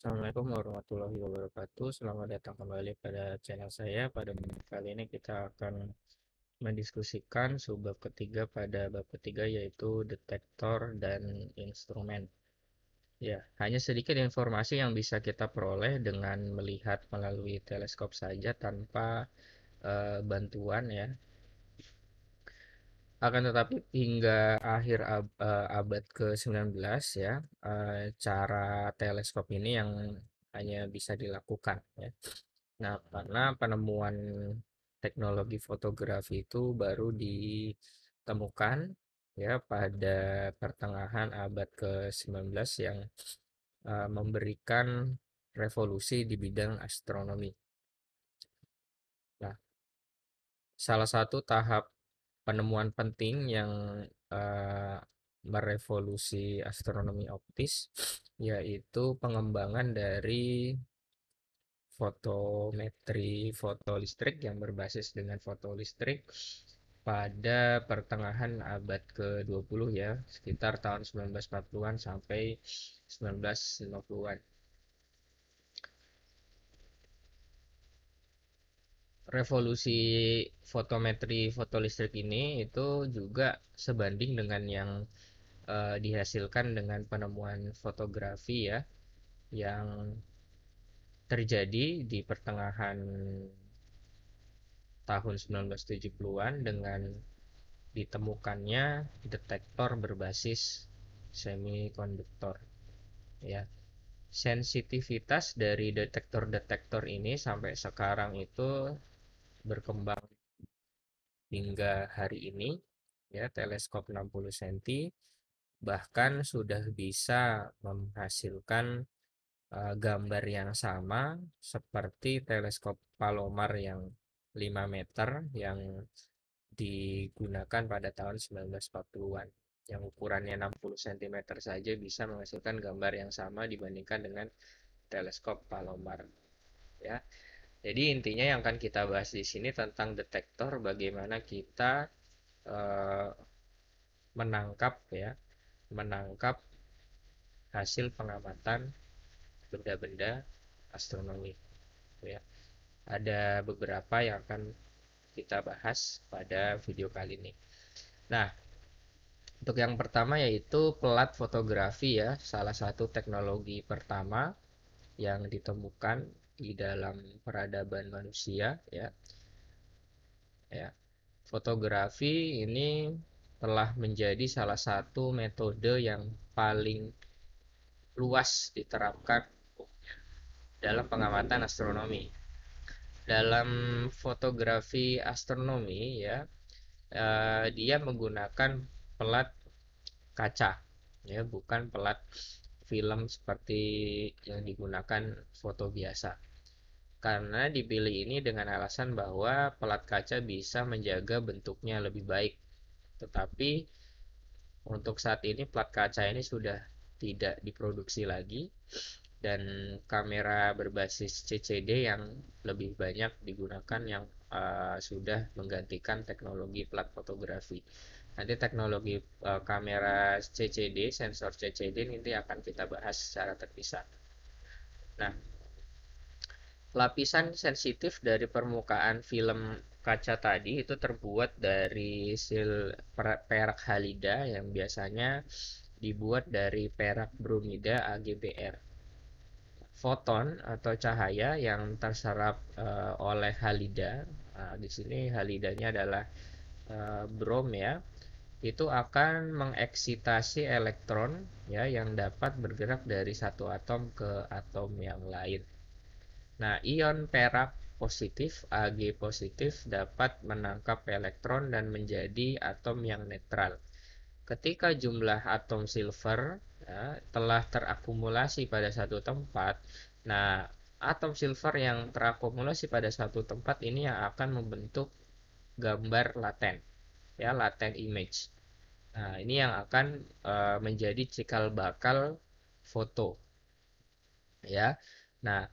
Assalamualaikum warahmatullahi wabarakatuh. Selamat datang kembali pada channel saya. Pada kali ini kita akan mendiskusikan subbab ketiga pada bab ketiga yaitu detektor dan instrumen. Ya, hanya sedikit informasi yang bisa kita peroleh dengan melihat melalui teleskop saja tanpa uh, bantuan ya akan tetapi hingga akhir ab uh, abad ke-19 ya, uh, cara teleskop ini yang hanya bisa dilakukan ya. Nah, karena penemuan teknologi fotografi itu baru ditemukan ya pada pertengahan abad ke-19 yang, uh, memberikan revolusi di bidang astronomi. Nah, salah satu tahap penemuan penting yang uh, merevolusi astronomi optis yaitu pengembangan dari fotometri foto listrik yang berbasis dengan foto listrik pada pertengahan abad ke-20 ya, sekitar tahun 1940-an sampai 1950-an. revolusi fotometri fotolistrik ini itu juga sebanding dengan yang uh, dihasilkan dengan penemuan fotografi ya yang terjadi di pertengahan tahun 1970-an dengan ditemukannya detektor berbasis semikonduktor ya sensitivitas dari detektor-detektor ini sampai sekarang itu berkembang hingga hari ini ya teleskop 60 cm bahkan sudah bisa menghasilkan uh, gambar yang sama seperti teleskop Palomar yang 5 meter yang digunakan pada tahun 1940-an yang ukurannya 60 cm saja bisa menghasilkan gambar yang sama dibandingkan dengan teleskop Palomar ya jadi intinya yang akan kita bahas di sini tentang detektor bagaimana kita eh, menangkap ya, menangkap hasil pengamatan benda-benda astronomi. Ya. Ada beberapa yang akan kita bahas pada video kali ini. Nah, untuk yang pertama yaitu pelat fotografi ya, salah satu teknologi pertama yang ditemukan di dalam peradaban manusia ya. Ya. Fotografi ini telah menjadi salah satu metode yang paling luas diterapkan dalam pengamatan astronomi. Dalam fotografi astronomi ya, eh, dia menggunakan pelat kaca ya, bukan pelat film seperti yang digunakan foto biasa karena dipilih ini dengan alasan bahwa pelat kaca bisa menjaga bentuknya lebih baik. Tetapi untuk saat ini pelat kaca ini sudah tidak diproduksi lagi dan kamera berbasis CCD yang lebih banyak digunakan yang uh, sudah menggantikan teknologi plat fotografi. Nanti teknologi uh, kamera CCD, sensor CCD nanti akan kita bahas secara terpisah. Nah, lapisan sensitif dari permukaan film kaca tadi itu terbuat dari sil perak halida yang biasanya dibuat dari perak bromida AgBr. Foton atau cahaya yang terserap uh, oleh halida, nah, di sini halidanya adalah uh, brom ya, itu akan mengeksitasi elektron ya yang dapat bergerak dari satu atom ke atom yang lain. Nah, ion perak positif, Ag positif dapat menangkap elektron dan menjadi atom yang netral. Ketika jumlah atom silver ya, telah terakumulasi pada satu tempat, nah atom silver yang terakumulasi pada satu tempat ini yang akan membentuk gambar laten, ya laten image. Nah, ini yang akan uh, menjadi cikal bakal foto. Ya. Nah,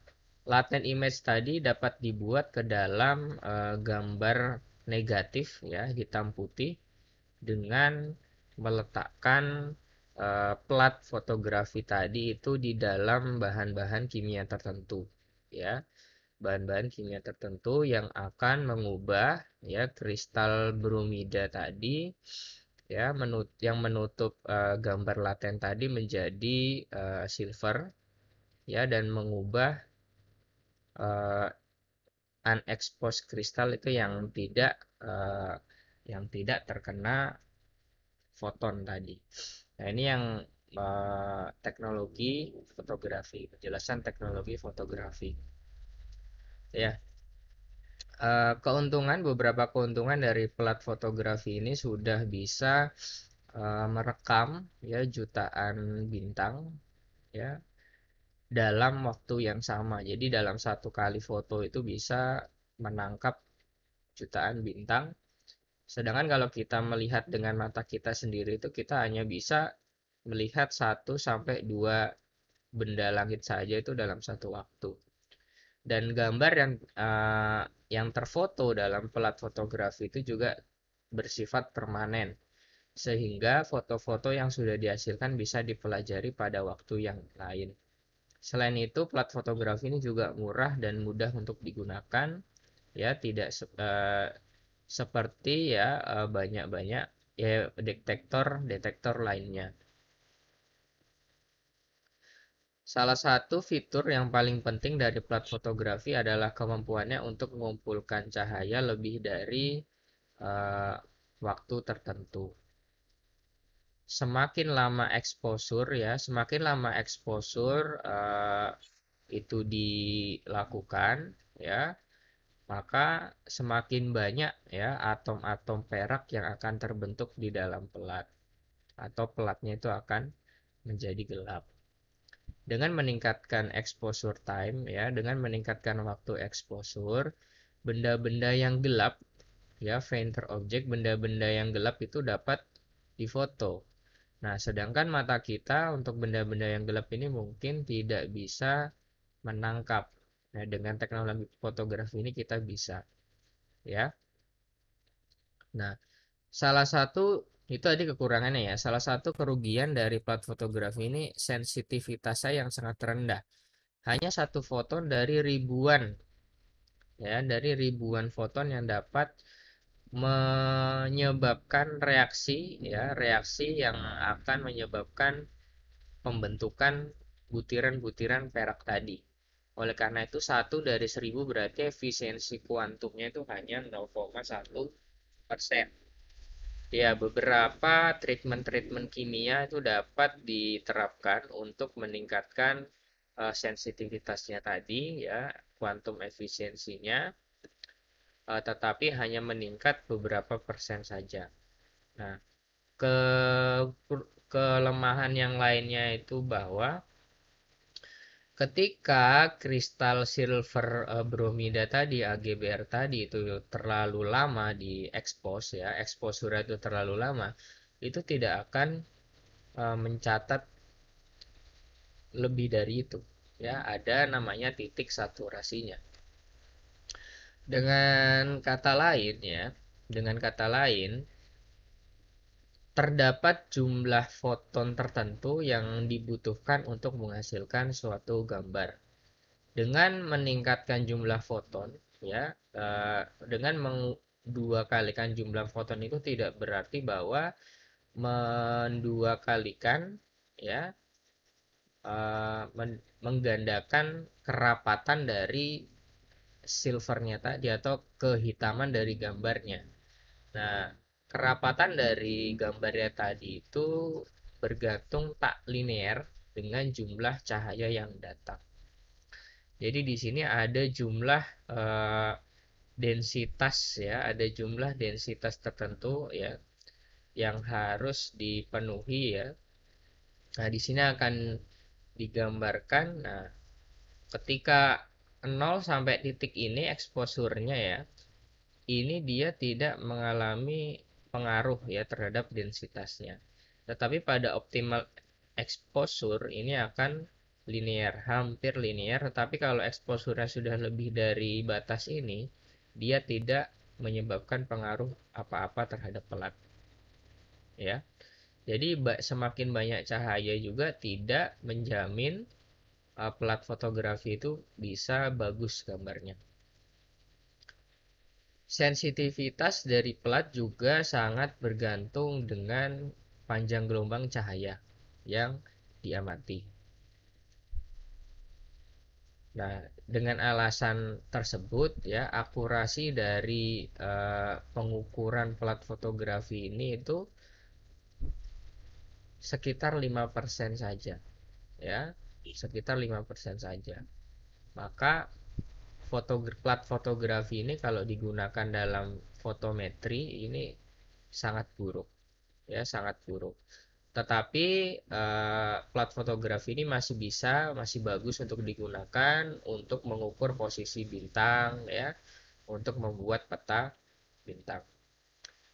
latent image tadi dapat dibuat ke dalam uh, gambar negatif ya hitam putih dengan meletakkan uh, plat fotografi tadi itu di dalam bahan-bahan kimia tertentu ya bahan-bahan kimia tertentu yang akan mengubah ya kristal bromida tadi ya menut yang menutup uh, gambar laten tadi menjadi uh, silver ya dan mengubah uh, unexposed kristal itu yang tidak uh, yang tidak terkena foton tadi. Nah ini yang uh, teknologi fotografi, penjelasan teknologi fotografi. Ya, uh, keuntungan beberapa keuntungan dari plat fotografi ini sudah bisa uh, merekam ya jutaan bintang ya dalam waktu yang sama. Jadi dalam satu kali foto itu bisa menangkap jutaan bintang. Sedangkan kalau kita melihat dengan mata kita sendiri itu kita hanya bisa melihat satu sampai dua benda langit saja itu dalam satu waktu. Dan gambar yang uh, yang terfoto dalam pelat fotografi itu juga bersifat permanen sehingga foto-foto yang sudah dihasilkan bisa dipelajari pada waktu yang lain. Selain itu, plat fotografi ini juga murah dan mudah untuk digunakan, ya tidak uh, seperti ya eh, banyak-banyak uh, ya detektor-detektor lainnya. Salah satu fitur yang paling penting dari plat fotografi adalah kemampuannya untuk mengumpulkan cahaya lebih dari uh, waktu tertentu semakin lama exposure ya, semakin lama exposure uh, itu dilakukan ya, maka semakin banyak ya atom-atom perak yang akan terbentuk di dalam pelat atau pelatnya itu akan menjadi gelap. Dengan meningkatkan exposure time ya, dengan meningkatkan waktu exposure, benda-benda yang gelap ya, fainter object, benda-benda yang gelap itu dapat difoto Nah, sedangkan mata kita untuk benda-benda yang gelap ini mungkin tidak bisa menangkap. Nah, dengan teknologi fotografi ini kita bisa. Ya. Nah, salah satu itu tadi kekurangannya ya. Salah satu kerugian dari plat fotografi ini sensitivitasnya yang sangat rendah. Hanya satu foton dari ribuan ya, dari ribuan foton yang dapat menyebabkan reaksi ya reaksi yang akan menyebabkan pembentukan butiran-butiran perak tadi. Oleh karena itu satu dari seribu berarti efisiensi kuantumnya itu hanya 0,1 persen. Ya beberapa treatment-treatment kimia itu dapat diterapkan untuk meningkatkan uh, sensitivitasnya tadi ya kuantum efisiensinya uh, tetapi hanya meningkat beberapa persen saja. Nah, ke kelemahan yang lainnya itu bahwa ketika kristal silver uh, bromida tadi AGBR tadi itu terlalu lama diekspos ya exposure itu terlalu lama itu tidak akan uh, mencatat lebih dari itu ya ada namanya titik saturasinya dengan kata lain ya, dengan kata lain terdapat jumlah foton tertentu yang dibutuhkan untuk menghasilkan suatu gambar. Dengan meningkatkan jumlah foton ya, eh, dengan meng dua kalikan jumlah foton itu tidak berarti bahwa mendua kalikan ya eh, menggandakan kerapatan dari silvernya tadi atau kehitaman dari gambarnya. Nah, kerapatan dari gambarnya tadi itu bergantung tak linear dengan jumlah cahaya yang datang. Jadi di sini ada jumlah eh, densitas ya, ada jumlah densitas tertentu ya yang harus dipenuhi ya. Nah, di sini akan digambarkan nah ketika 0 sampai titik ini eksposurnya ya ini dia tidak mengalami pengaruh ya terhadap densitasnya tetapi pada optimal exposure ini akan linear hampir linear tetapi kalau exposure sudah lebih dari batas ini dia tidak menyebabkan pengaruh apa-apa terhadap pelat ya jadi semakin banyak cahaya juga tidak menjamin uh, plat fotografi itu bisa bagus gambarnya. Sensitivitas dari plat juga sangat bergantung dengan panjang gelombang cahaya yang diamati. Nah, dengan alasan tersebut ya akurasi dari uh, pengukuran plat fotografi ini itu sekitar 5% saja. Ya, sekitar 5% saja. Maka foto plat fotografi ini kalau digunakan dalam fotometri ini sangat buruk. Ya, sangat buruk. Tetapi eh, plat fotografi ini masih bisa, masih bagus untuk digunakan untuk mengukur posisi bintang ya, untuk membuat peta bintang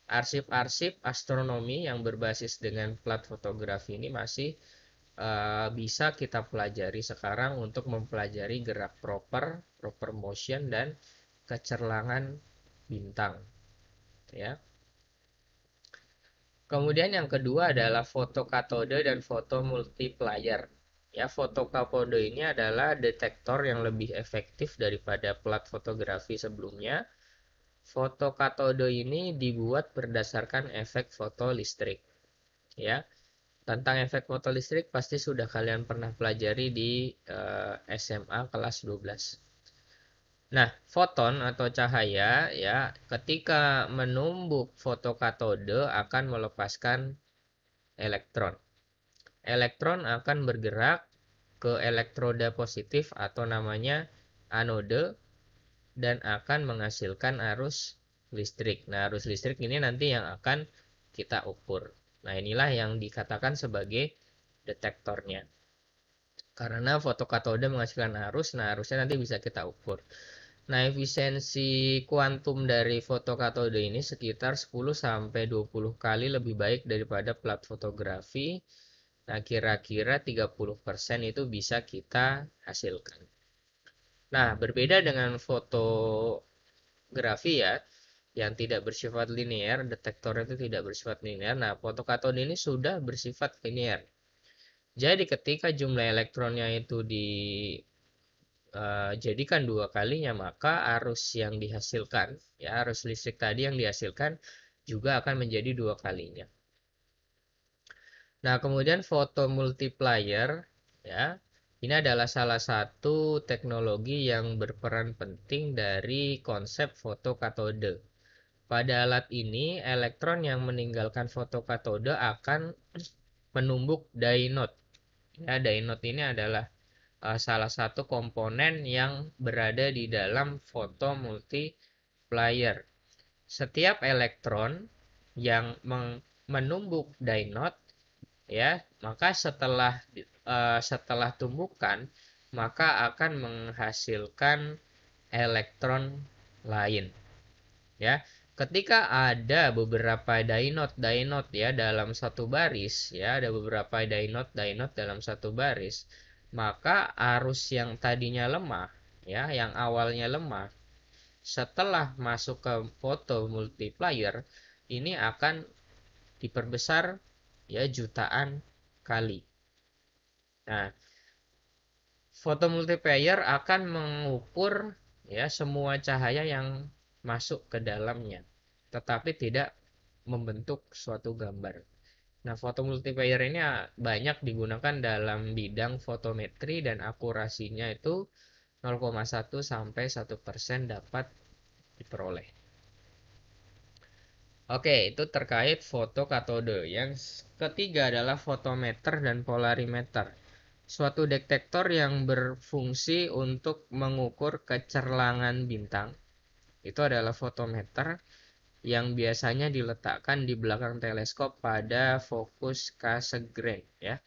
arsip-arsip astronomi yang berbasis dengan plat fotografi ini masih Eh, bisa kita pelajari sekarang untuk mempelajari gerak proper, proper motion dan kecerlangan bintang. Ya. Kemudian yang kedua adalah foto katode dan foto multiplier. Ya, foto katode ini adalah detektor yang lebih efektif daripada plat fotografi sebelumnya. Foto katode ini dibuat berdasarkan efek foto listrik. Ya, tentang efek motor listrik pasti sudah kalian pernah pelajari di uh, eh, SMA kelas 12. Nah, foton atau cahaya ya ketika menumbuk fotokatode akan melepaskan elektron. Elektron akan bergerak ke elektroda positif atau namanya anode dan akan menghasilkan arus listrik. Nah, arus listrik ini nanti yang akan kita ukur. Nah, inilah yang dikatakan sebagai detektornya. Karena fotokatode menghasilkan arus, nah arusnya nanti bisa kita ukur. Nah, efisiensi kuantum dari fotokatode ini sekitar 10 sampai 20 kali lebih baik daripada plat fotografi. Nah, kira-kira 30% itu bisa kita hasilkan. Nah, berbeda dengan fotografi ya, yang tidak bersifat linear, detektor itu tidak bersifat linear. Nah, fotokatode ini sudah bersifat linear. Jadi ketika jumlah elektronnya itu dijadikan eh, uh, dua kalinya, maka arus yang dihasilkan, ya arus listrik tadi yang dihasilkan juga akan menjadi dua kalinya. Nah, kemudian foto multiplier, ya. Ini adalah salah satu teknologi yang berperan penting dari konsep fotokatode. Pada alat ini, elektron yang meninggalkan fotokatode akan menumbuk dianode. Ya, dianode ini adalah uh, salah satu komponen yang berada di dalam foto multiplier. Setiap elektron yang menumbuk dianode ya, maka setelah uh, setelah tumbukan maka akan menghasilkan elektron lain. Ya, ketika ada beberapa dainot dynode ya dalam satu baris ya ada beberapa dainot dainot dalam satu baris maka arus yang tadinya lemah ya yang awalnya lemah setelah masuk ke foto multiplier ini akan diperbesar ya jutaan kali nah foto multiplier akan mengukur ya semua cahaya yang masuk ke dalamnya, tetapi tidak membentuk suatu gambar. Nah, foto multiplayer ini ah, banyak digunakan dalam bidang fotometri dan akurasinya itu 0,1 sampai 1 persen dapat diperoleh. Oke, itu terkait foto katode. Yang ketiga adalah fotometer dan polarimeter. Suatu detektor yang berfungsi untuk mengukur kecerlangan bintang itu adalah fotometer yang biasanya diletakkan di belakang teleskop pada fokus Cassegrain ya.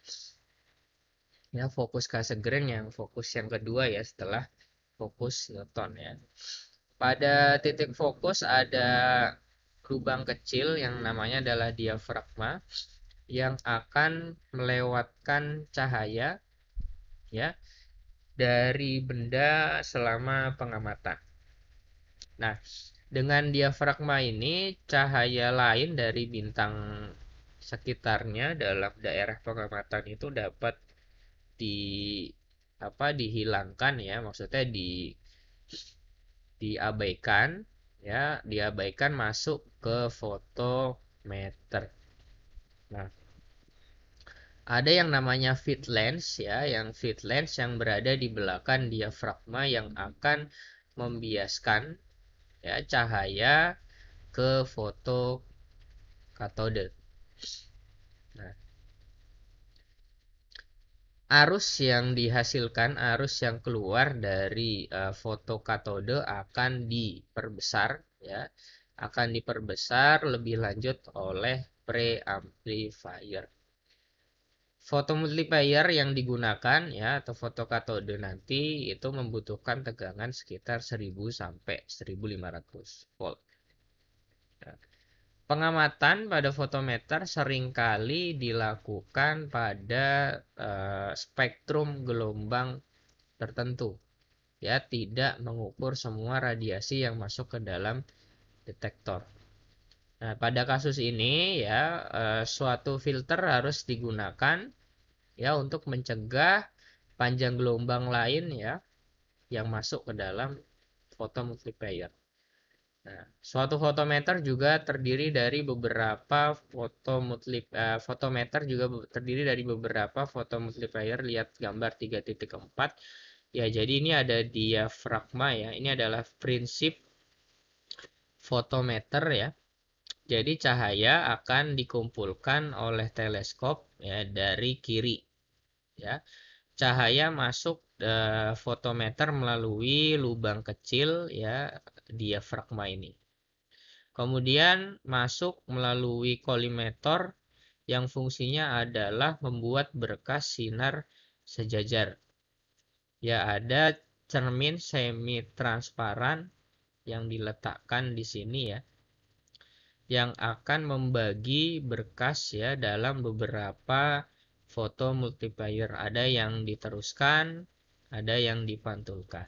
Ya, fokus Cassegrain yang fokus yang kedua ya setelah fokus Newton ya. Pada titik fokus ada lubang kecil yang namanya adalah diafragma yang akan melewatkan cahaya ya dari benda selama pengamatan Nah, dengan diafragma ini cahaya lain dari bintang sekitarnya dalam daerah pengamatan itu dapat di apa dihilangkan ya, maksudnya di diabaikan ya, diabaikan masuk ke fotometer. Nah, ada yang namanya fit lens ya, yang fit lens yang berada di belakang diafragma yang akan membiaskan ya cahaya ke foto katode. Nah, arus yang dihasilkan, arus yang keluar dari uh, foto katode akan diperbesar ya, akan diperbesar lebih lanjut oleh preamplifier foto Fotomultiplier yang digunakan ya atau foto katode nanti itu membutuhkan tegangan sekitar 1000 sampai 1500 volt. Ya. pengamatan pada fotometer seringkali dilakukan pada uh, spektrum gelombang tertentu. Ya, tidak mengukur semua radiasi yang masuk ke dalam detektor. Nah, pada kasus ini ya uh, suatu filter harus digunakan ya untuk mencegah panjang gelombang lain ya yang masuk ke dalam foto multiplier. Nah, suatu fotometer juga terdiri dari beberapa foto uh, eh, fotometer juga terdiri dari beberapa foto multiplier lihat gambar 3.4. Ya, jadi ini ada diafragma ya. Ini adalah prinsip fotometer ya. Jadi cahaya akan dikumpulkan oleh teleskop ya dari kiri ya cahaya masuk e, fotometer melalui lubang kecil ya diafragma ini kemudian masuk melalui kolimator yang fungsinya adalah membuat berkas sinar sejajar ya ada cermin semi transparan yang diletakkan di sini ya yang akan membagi berkas ya dalam beberapa foto multiplier. Ada yang diteruskan, ada yang dipantulkan.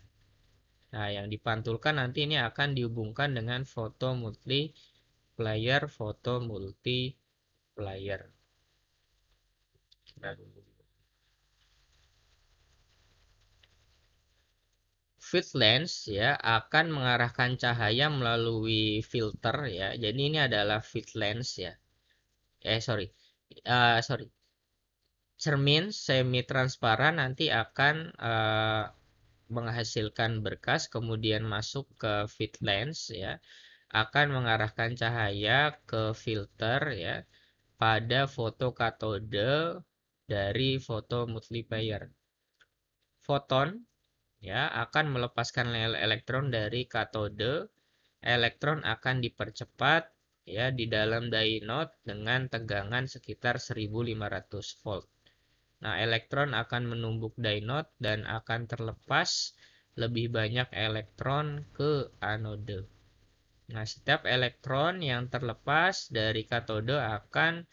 Nah, yang dipantulkan nanti ini akan dihubungkan dengan foto multiplier, foto multiplier. Fit lens ya akan mengarahkan cahaya melalui filter ya. Jadi ini adalah fit lens ya. Eh sorry, uh, sorry cermin semi transparan nanti akan uh, menghasilkan berkas kemudian masuk ke fit lens ya akan mengarahkan cahaya ke filter ya pada foto katode dari foto multiplier. Foton ya akan melepaskan elektron dari katode. Elektron akan dipercepat ya di dalam diode dengan tegangan sekitar 1500 volt. Nah, elektron akan menumbuk dinode dan akan terlepas lebih banyak elektron ke anode. Nah, setiap elektron yang terlepas dari katode akan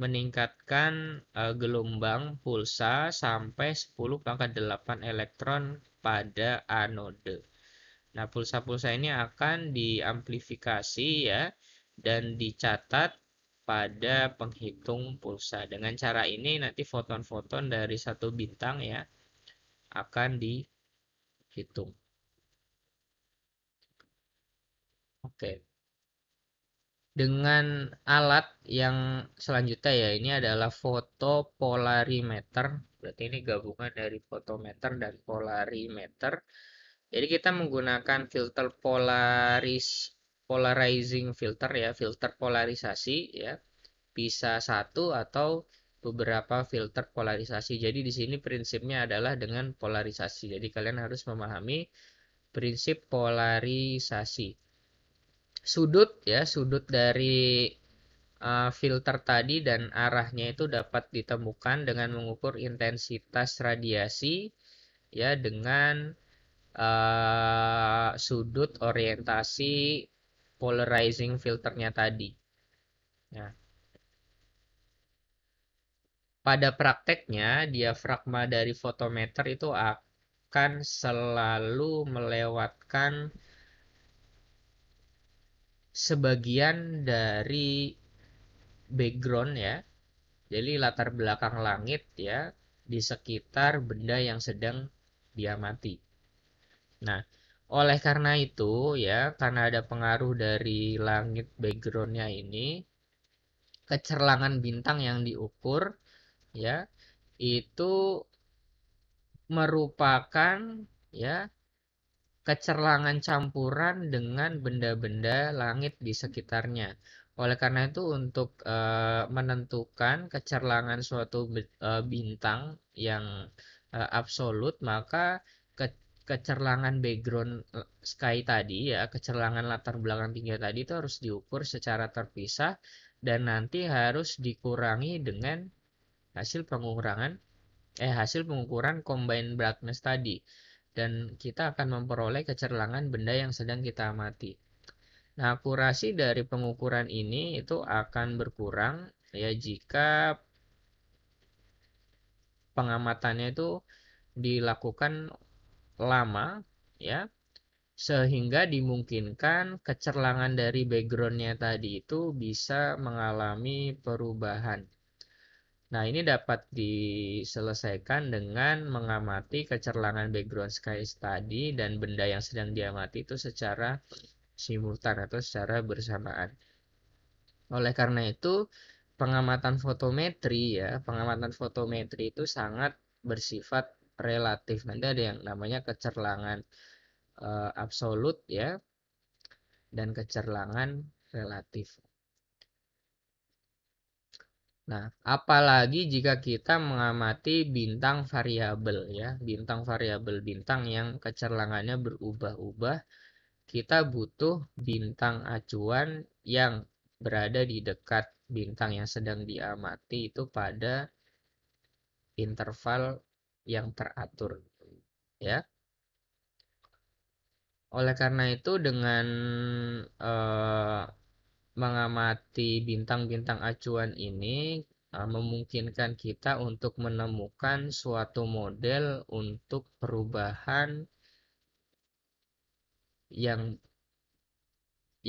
meningkatkan uh, gelombang pulsa sampai 10 pangkat 8 elektron pada anode. Nah, pulsa-pulsa ini akan diamplifikasi ya dan dicatat pada penghitung pulsa. Dengan cara ini nanti foton-foton dari satu bintang ya akan dihitung. Oke. Dengan alat yang selanjutnya ya ini adalah foto polarimeter Berarti ini gabungan dari fotometer dan polarimeter. Jadi kita menggunakan filter polaris polarizing filter ya, filter polarisasi ya. Bisa satu atau beberapa filter polarisasi. Jadi di sini prinsipnya adalah dengan polarisasi. Jadi kalian harus memahami prinsip polarisasi. Sudut ya, sudut dari uh, filter tadi dan arahnya itu dapat ditemukan dengan mengukur intensitas radiasi ya dengan uh, sudut orientasi polarizing filternya tadi. Nah, pada prakteknya diafragma dari fotometer itu akan selalu melewatkan sebagian dari background ya. Jadi latar belakang langit ya di sekitar benda yang sedang diamati. Nah, oleh karena itu ya, karena ada pengaruh dari langit backgroundnya ini, kecerlangan bintang yang diukur ya itu merupakan ya kecerlangan campuran dengan benda-benda langit di sekitarnya. Oleh karena itu untuk e, menentukan kecerlangan suatu eh, bintang yang e, absolut maka kecerlangan background eh, sky tadi ya, kecerlangan latar belakang tinggi tadi itu harus diukur secara terpisah dan nanti harus dikurangi dengan hasil pengurangan eh hasil pengukuran combined brightness tadi dan kita akan memperoleh kecerlangan benda yang sedang kita amati. Nah, akurasi dari pengukuran ini itu akan berkurang ya jika pengamatannya itu dilakukan lama ya sehingga dimungkinkan kecerlangan dari backgroundnya tadi itu bisa mengalami perubahan. Nah ini dapat diselesaikan dengan mengamati kecerlangan background skies tadi dan benda yang sedang diamati itu secara simultan atau secara bersamaan. Oleh karena itu pengamatan fotometri ya pengamatan fotometri itu sangat bersifat relatif. Nanti ada yang namanya kecerlangan uh, absolut ya dan kecerlangan relatif. Nah, apalagi jika kita mengamati bintang variabel ya, bintang variabel bintang yang kecerlangannya berubah-ubah, kita butuh bintang acuan yang berada di dekat bintang yang sedang diamati itu pada interval yang teratur gitu, ya oleh karena itu dengan eh, mengamati bintang-bintang acuan ini eh, memungkinkan kita untuk menemukan suatu model untuk perubahan yang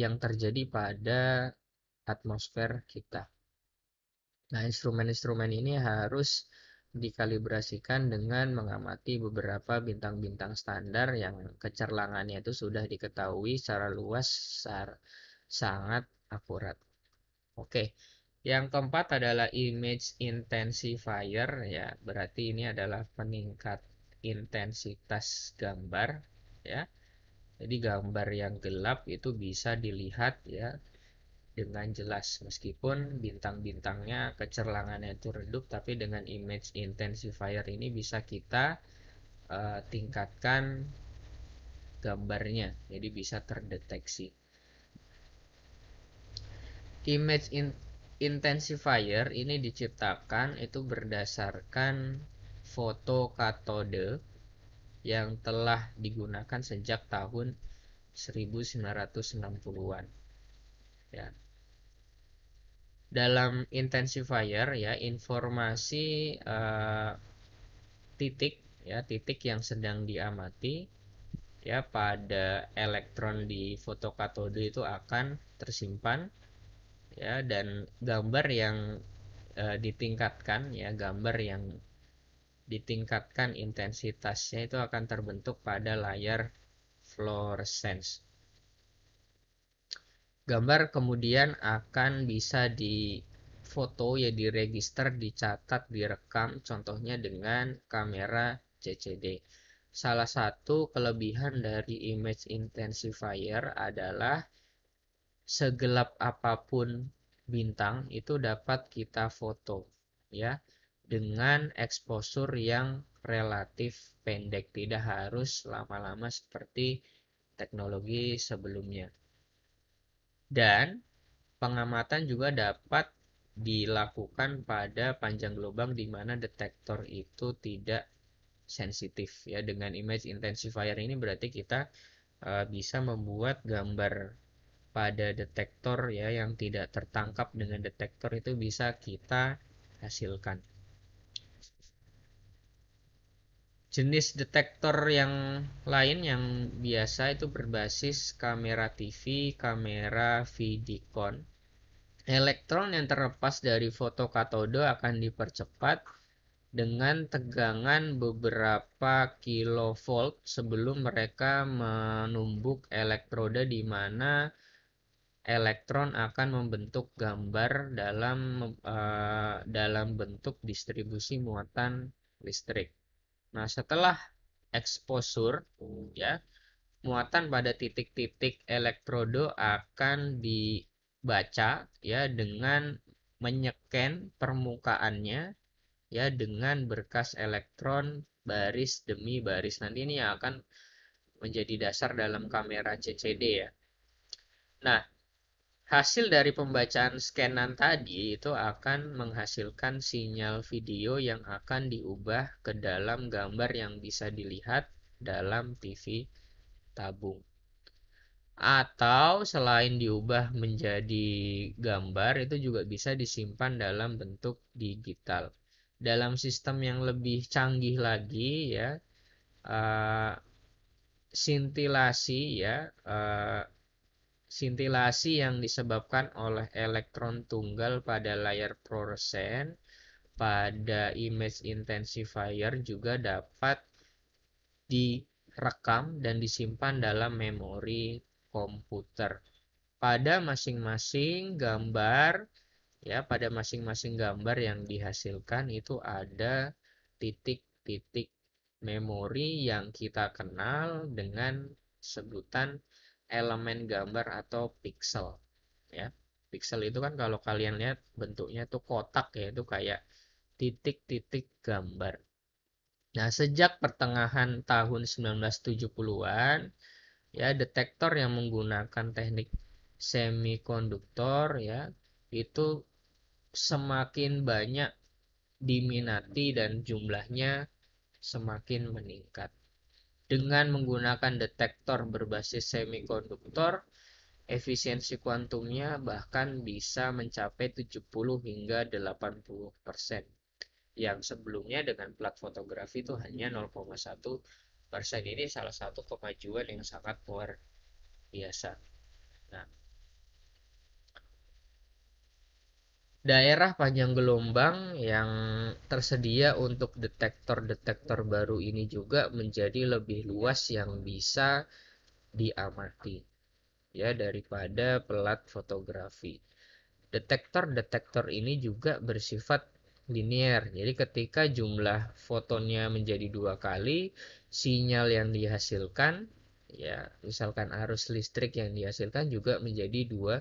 yang terjadi pada atmosfer kita. Nah, instrumen-instrumen ini harus dikalibrasikan dengan mengamati beberapa bintang-bintang standar yang kecerlangannya itu sudah diketahui secara luas secara sangat akurat. Oke, yang keempat adalah image intensifier ya, berarti ini adalah peningkat intensitas gambar ya. Jadi gambar yang gelap itu bisa dilihat ya dengan jelas meskipun bintang-bintangnya kecerlangannya itu redup tapi dengan image intensifier ini bisa kita uh, tingkatkan gambarnya jadi bisa terdeteksi image in intensifier ini diciptakan itu berdasarkan foto katode yang telah digunakan sejak tahun 1960-an ya dalam intensifier ya informasi uh, titik ya titik yang sedang diamati ya pada elektron di fotokatode itu akan tersimpan ya dan gambar yang uh, ditingkatkan ya gambar yang ditingkatkan intensitasnya itu akan terbentuk pada layar fluorescence gambar kemudian akan bisa di foto ya diregister, dicatat, direkam contohnya dengan kamera CCD. Salah satu kelebihan dari image intensifier adalah segelap apapun bintang itu dapat kita foto ya dengan eksposur yang relatif pendek tidak harus lama-lama seperti teknologi sebelumnya. Dan pengamatan juga dapat dilakukan pada panjang gelombang di mana detektor itu tidak sensitif ya dengan image intensifier ini berarti kita uh, bisa membuat gambar pada detektor ya yang tidak tertangkap dengan detektor itu bisa kita hasilkan jenis detektor yang lain yang biasa itu berbasis kamera TV, kamera Vidicon. Elektron yang terlepas dari fotokatode akan dipercepat dengan tegangan beberapa kilovolt sebelum mereka menumbuk elektroda di mana elektron akan membentuk gambar dalam uh, dalam bentuk distribusi muatan listrik. Nah, setelah eksposur ya, muatan pada titik-titik elektrodo akan dibaca ya dengan menyeken permukaannya ya dengan berkas elektron baris demi baris. Nanti ini akan menjadi dasar dalam kamera CCD ya. Nah, hasil dari pembacaan scanan tadi itu akan menghasilkan sinyal video yang akan diubah ke dalam gambar yang bisa dilihat dalam TV tabung. Atau selain diubah menjadi gambar itu juga bisa disimpan dalam bentuk digital. Dalam sistem yang lebih canggih lagi ya uh, sintilasi ya uh, Sintilasi yang disebabkan oleh elektron tunggal pada layar fluoresen pada image intensifier juga dapat direkam dan disimpan dalam memori komputer. Pada masing-masing gambar ya pada masing-masing gambar yang dihasilkan itu ada titik-titik memori yang kita kenal dengan sebutan elemen gambar atau pixel ya pixel itu kan kalau kalian lihat bentuknya itu kotak ya itu kayak titik-titik gambar nah sejak pertengahan tahun 1970-an ya detektor yang menggunakan teknik semikonduktor ya itu semakin banyak diminati dan jumlahnya semakin meningkat dengan menggunakan detektor berbasis semikonduktor, efisiensi kuantumnya bahkan bisa mencapai 70 hingga 80 persen. Yang sebelumnya dengan plat fotografi itu hanya 0,1 persen. Ini salah satu kemajuan yang sangat luar biasa. Nah, daerah panjang gelombang yang tersedia untuk detektor-detektor baru ini juga menjadi lebih luas yang bisa diamati ya daripada pelat fotografi. Detektor-detektor ini juga bersifat linier. Jadi ketika jumlah fotonya menjadi dua kali, sinyal yang dihasilkan ya misalkan arus listrik yang dihasilkan juga menjadi dua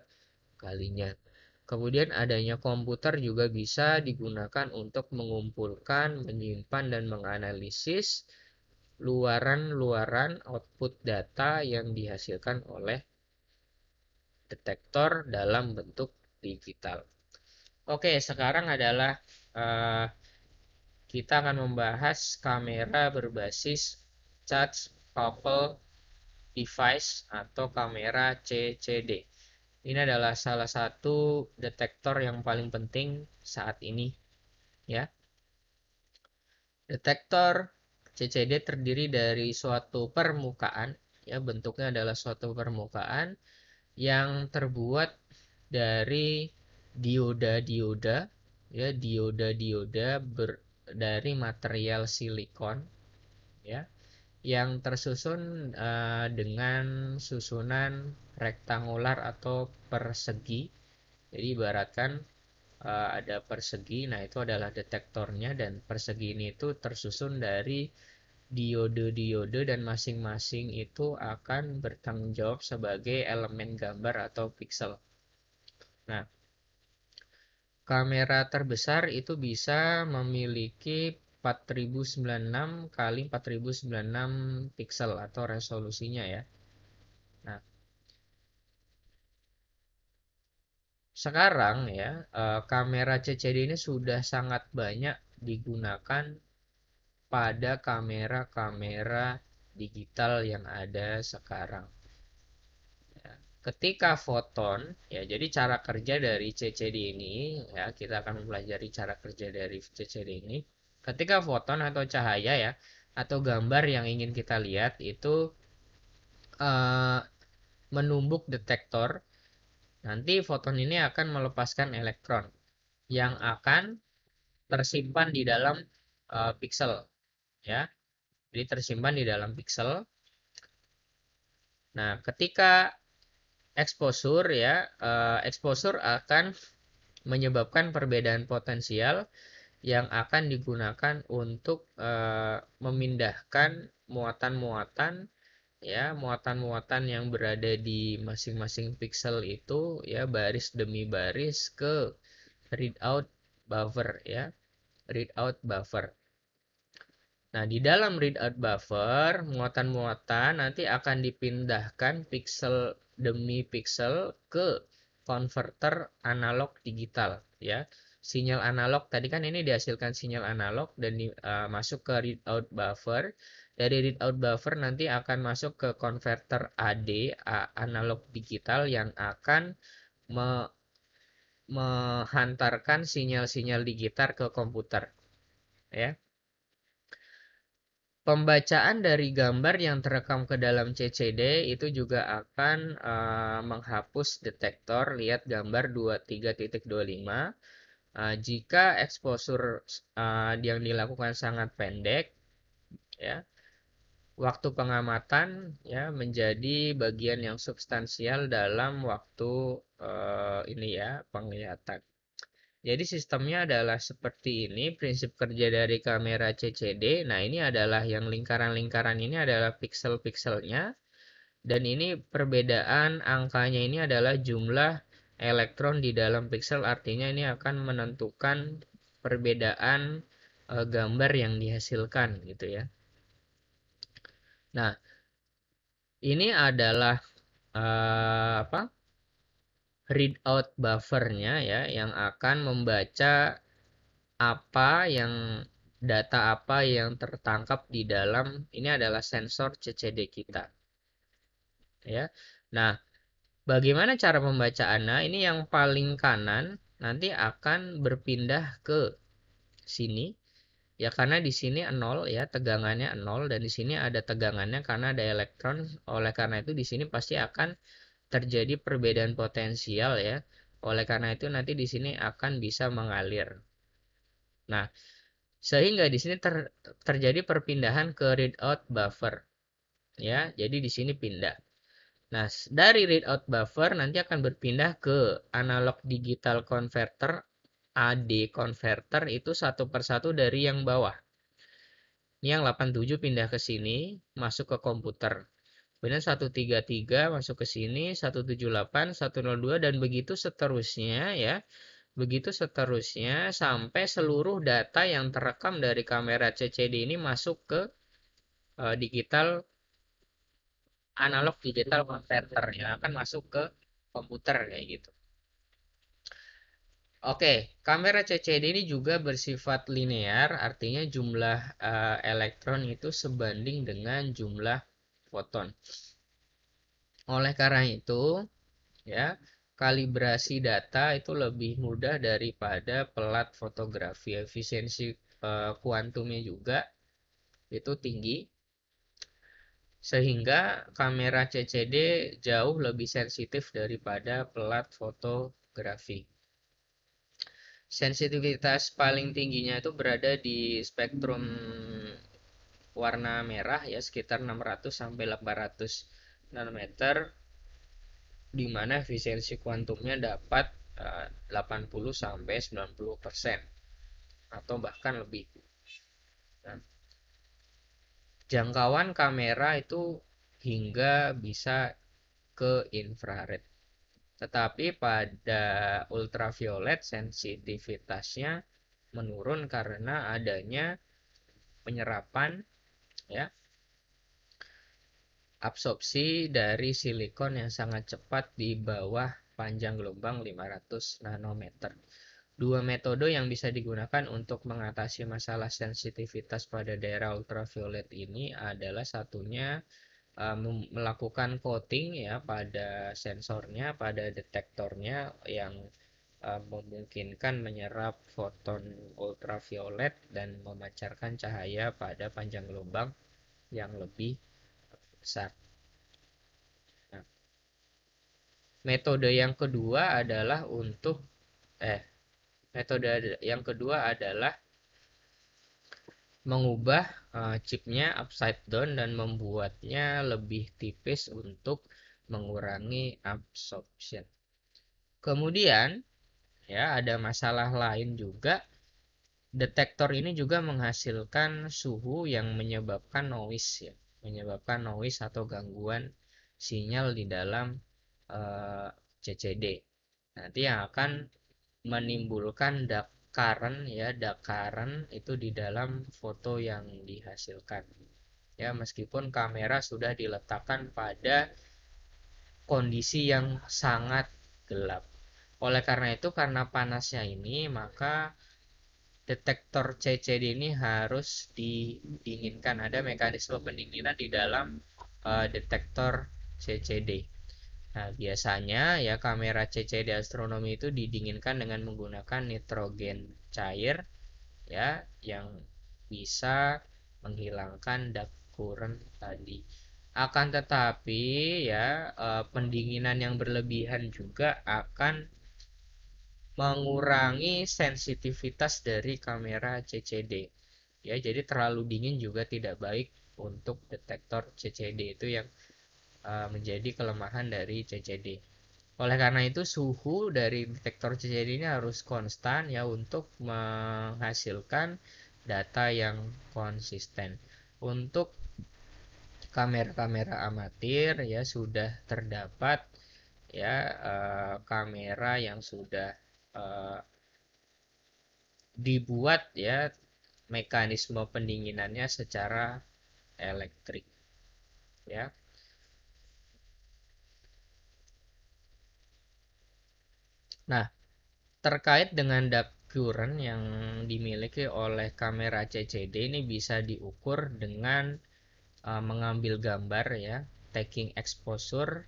kalinya. Kemudian adanya komputer juga bisa digunakan untuk mengumpulkan, menyimpan, dan menganalisis luaran-luaran output data yang dihasilkan oleh detektor dalam bentuk digital. Oke, sekarang adalah uh, kita akan membahas kamera berbasis charge couple device atau kamera CCD. Ini adalah salah satu detektor yang paling penting saat ini, ya. Detektor CCD terdiri dari suatu permukaan, ya bentuknya adalah suatu permukaan yang terbuat dari dioda-dioda, ya dioda-dioda dari material silikon, ya yang tersusun uh, dengan susunan rektangular atau persegi. Jadi ibaratkan uh, ada persegi, nah itu adalah detektornya dan persegi ini itu tersusun dari diode-diode dan masing-masing itu akan bertanggung jawab sebagai elemen gambar atau pixel. Nah, kamera terbesar itu bisa memiliki 4096 kali 4096 pixel atau resolusinya ya. sekarang ya uh, kamera CCD ini sudah sangat banyak digunakan pada kamera-kamera digital yang ada sekarang. Ya, ketika foton, ya jadi cara kerja dari CCD ini, ya kita akan mempelajari cara kerja dari CCD ini. Ketika foton atau cahaya ya, atau gambar yang ingin kita lihat itu uh, menumbuk detektor Nanti foton ini akan melepaskan elektron yang akan tersimpan di dalam uh, pixel ya. Jadi tersimpan di dalam pixel. Nah, ketika exposure ya, uh, exposure akan menyebabkan perbedaan potensial yang akan digunakan untuk uh, memindahkan muatan-muatan ya muatan-muatan yang berada di masing-masing pixel itu ya baris demi baris ke readout buffer ya readout buffer Nah, di dalam readout buffer, muatan-muatan nanti akan dipindahkan pixel demi pixel ke converter analog digital ya. Sinyal analog tadi kan ini dihasilkan sinyal analog dan di, uh, masuk ke readout buffer dari readout buffer nanti akan masuk ke converter AD, analog digital yang akan me menghantarkan sinyal-sinyal digital ke komputer. Ya. Pembacaan dari gambar yang terekam ke dalam CCD itu juga akan uh, menghapus detektor lihat gambar 23.25. Uh, eh, jika eksposur uh, yang dilakukan sangat pendek ya waktu pengamatan ya menjadi bagian yang substansial dalam waktu uh, ini ya penglihatan. Jadi sistemnya adalah seperti ini, prinsip kerja dari kamera CCD. Nah, ini adalah yang lingkaran-lingkaran ini adalah pixel-pixelnya Dan ini perbedaan angkanya ini adalah jumlah elektron di dalam pixel artinya ini akan menentukan perbedaan eh, gambar yang dihasilkan gitu ya. Nah, ini adalah uh, apa? read buffernya ya yang akan membaca apa yang data apa yang tertangkap di dalam ini adalah sensor CCD kita. Ya. Nah, bagaimana cara membaca? pembacaannya? Ini yang paling kanan nanti akan berpindah ke sini ya karena di sini nol ya tegangannya nol dan di sini ada tegangannya karena ada elektron oleh karena itu di sini pasti akan terjadi perbedaan potensial ya oleh karena itu nanti di sini akan bisa mengalir nah sehingga di sini ter, terjadi perpindahan ke readout buffer ya jadi di sini pindah nah dari readout buffer nanti akan berpindah ke analog digital converter AD converter itu satu persatu dari yang bawah. Ini yang 87 pindah ke sini, masuk ke komputer. Kemudian 133 masuk ke sini, 178, 102, dan begitu seterusnya ya. Begitu seterusnya sampai seluruh data yang terekam dari kamera CCD ini masuk ke e, digital analog digital converter ya akan masuk ke komputer kayak gitu. Oke, kamera CCD ini juga bersifat linear, artinya jumlah uh, elektron itu sebanding dengan jumlah foton. Oleh karena itu, ya, kalibrasi data itu lebih mudah daripada pelat fotografi. Efisiensi uh, kuantumnya juga itu tinggi. Sehingga kamera CCD jauh lebih sensitif daripada pelat fotografi sensitivitas paling tingginya itu berada di spektrum warna merah ya sekitar 600 sampai 800 nanometer di mana efisiensi kuantumnya dapat 80 eh, sampai 90 persen atau bahkan lebih. Nah, jangkauan kamera itu hingga bisa ke infrared. Tetapi pada ultraviolet sensitivitasnya menurun karena adanya penyerapan ya absorpsi dari silikon yang sangat cepat di bawah panjang gelombang 500 nanometer. Dua metode yang bisa digunakan untuk mengatasi masalah sensitivitas pada daerah ultraviolet ini adalah satunya uh, melakukan voting ya pada sensornya, pada detektornya yang uh, memungkinkan menyerap foton ultraviolet dan memancarkan cahaya pada panjang gelombang yang lebih besar. Nah, metode yang kedua adalah untuk eh metode yang kedua adalah mengubah uh, chipnya upside down dan membuatnya lebih tipis untuk mengurangi absorption. Kemudian ya ada masalah lain juga detektor ini juga menghasilkan suhu yang menyebabkan noise ya, menyebabkan noise atau gangguan sinyal di dalam uh, eh, CCD. Nanti yang akan menimbulkan dark current ya ada current itu di dalam foto yang dihasilkan ya meskipun kamera sudah diletakkan pada kondisi yang sangat gelap oleh karena itu karena panasnya ini maka detektor CCD ini harus didinginkan ada mekanisme pendinginan di dalam uh, detektor CCD Nah, biasanya ya kamera CCD astronomi itu didinginkan dengan menggunakan nitrogen cair ya yang bisa menghilangkan dark current tadi. Akan tetapi ya eh, pendinginan yang berlebihan juga akan mengurangi sensitivitas dari kamera CCD. Ya, jadi terlalu dingin juga tidak baik untuk detektor CCD itu yang Eh, menjadi kelemahan dari CCD. Oleh karena itu suhu dari detektor CCD ini harus konstan ya untuk menghasilkan data yang konsisten. Untuk kamera-kamera amatir ya sudah terdapat ya eh, kamera yang sudah eh, dibuat ya mekanisme pendinginannya secara elektrik ya Nah, terkait dengan dark current yang dimiliki oleh kamera CCD ini bisa diukur dengan uh, mengambil gambar ya, taking exposure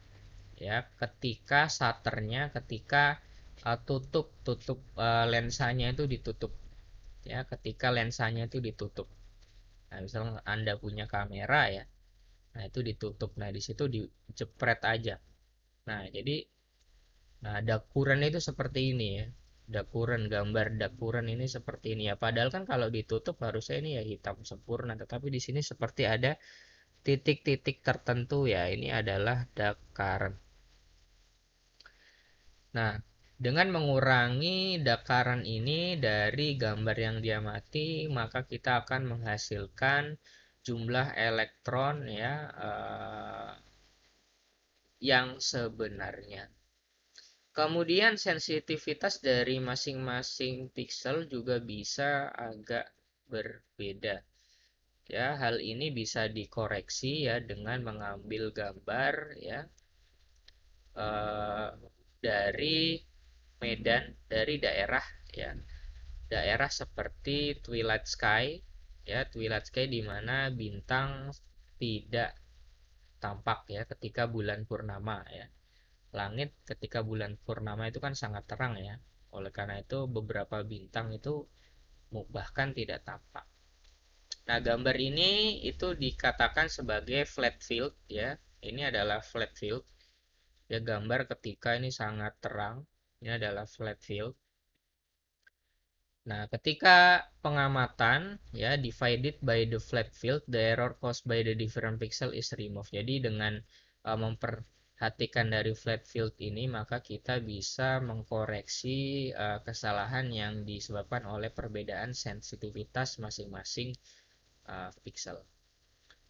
ya, ketika shutternya, ketika uh, tutup tutup uh, lensanya itu ditutup ya, ketika lensanya itu ditutup. Nah, misalnya Anda punya kamera ya, nah itu ditutup. Nah, di situ dijepret aja. Nah, jadi Nah, dakuran itu seperti ini ya. Dakuran gambar dakuran ini seperti ini ya. Padahal kan kalau ditutup harusnya ini ya hitam sempurna, tetapi di sini seperti ada titik-titik tertentu ya. Ini adalah dakaran. Nah, dengan mengurangi dakaran ini dari gambar yang diamati, maka kita akan menghasilkan jumlah elektron ya eh, yang sebenarnya. Kemudian sensitivitas dari masing-masing pixel juga bisa agak berbeda. Ya, hal ini bisa dikoreksi ya dengan mengambil gambar ya eh, dari medan dari daerah ya daerah seperti twilight sky ya twilight sky di mana bintang tidak tampak ya ketika bulan purnama ya langit ketika bulan purnama itu kan sangat terang ya. Oleh karena itu beberapa bintang itu bahkan tidak tampak. Nah, hmm. gambar ini itu dikatakan sebagai flat field ya. Ini adalah flat field. Ya gambar ketika ini sangat terang. Ini adalah flat field. Nah, ketika pengamatan ya divided by the flat field, the error caused by the different pixel is removed. Jadi dengan uh, memper hatikan dari flat field ini maka kita bisa mengkoreksi uh, kesalahan yang disebabkan oleh perbedaan sensitivitas masing-masing uh, pixel.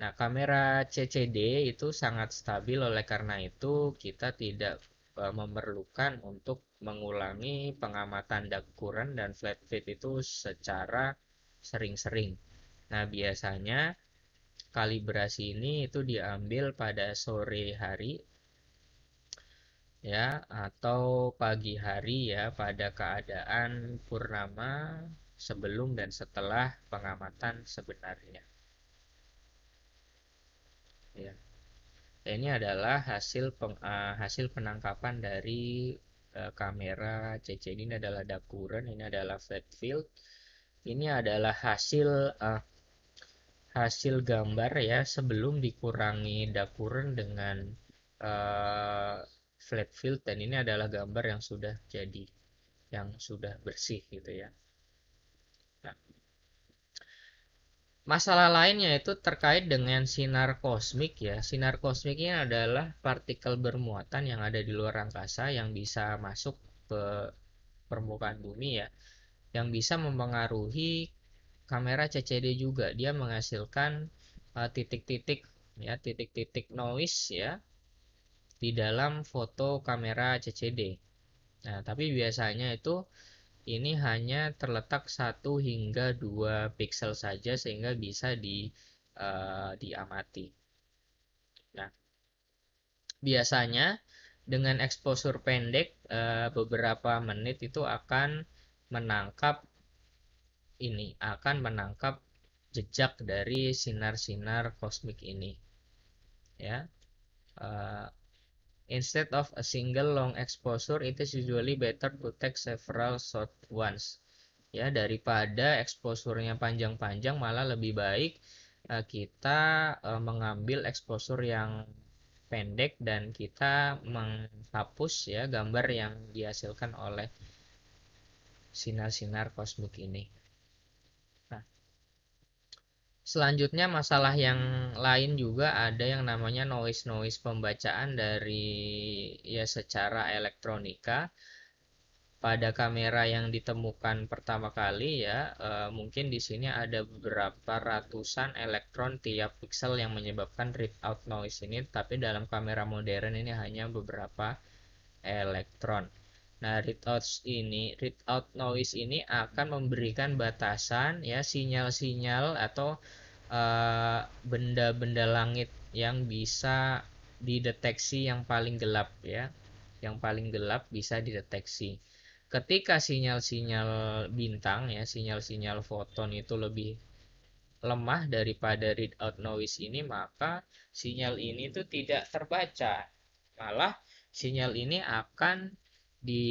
Nah, kamera CCD itu sangat stabil oleh karena itu kita tidak uh, memerlukan untuk mengulangi pengamatan dark current dan flat field itu secara sering-sering. Nah, biasanya kalibrasi ini itu diambil pada sore hari ya atau pagi hari ya pada keadaan purnama sebelum dan setelah pengamatan sebenarnya. Ya. Ini adalah hasil peng, uh, hasil penangkapan dari uh, kamera CC ini adalah dapuran, ini adalah flat field. Ini adalah hasil uh, hasil gambar ya sebelum dikurangi dapuran dengan uh, flat field dan ini adalah gambar yang sudah jadi yang sudah bersih gitu ya nah, masalah lainnya itu terkait dengan sinar kosmik ya sinar kosmik ini adalah partikel bermuatan yang ada di luar angkasa yang bisa masuk ke permukaan bumi ya yang bisa mempengaruhi kamera CCD juga dia menghasilkan eh, titik-titik uh, titik -titik, ya titik-titik noise ya di dalam foto kamera CCD. Nah, tapi biasanya itu ini hanya terletak 1 hingga 2 pixel saja sehingga bisa di uh, diamati. Nah, biasanya dengan exposure pendek uh, beberapa menit itu akan menangkap ini akan menangkap jejak dari sinar-sinar kosmik ini. Ya. Uh, Instead of a single long exposure, it is usually better to take several short ones. Ya, daripada eksposurnya panjang-panjang malah lebih baik uh, kita uh, mengambil eksposur yang pendek dan kita menghapus ya gambar yang dihasilkan oleh sinar-sinar kosmik ini. Selanjutnya masalah yang lain juga ada yang namanya noise-noise pembacaan dari ya secara elektronika pada kamera yang ditemukan pertama kali ya e, mungkin di sini ada beberapa ratusan elektron tiap pixel yang menyebabkan out noise ini tapi dalam kamera modern ini hanya beberapa elektron. Nah, readouts ini, readout noise ini akan memberikan batasan ya sinyal-sinyal atau eh, benda-benda uh, langit yang bisa dideteksi yang paling gelap ya. Yang paling gelap bisa dideteksi. Ketika sinyal-sinyal bintang ya, sinyal-sinyal foton itu lebih lemah daripada readout noise ini, maka sinyal ini itu tidak terbaca. Malah sinyal ini akan di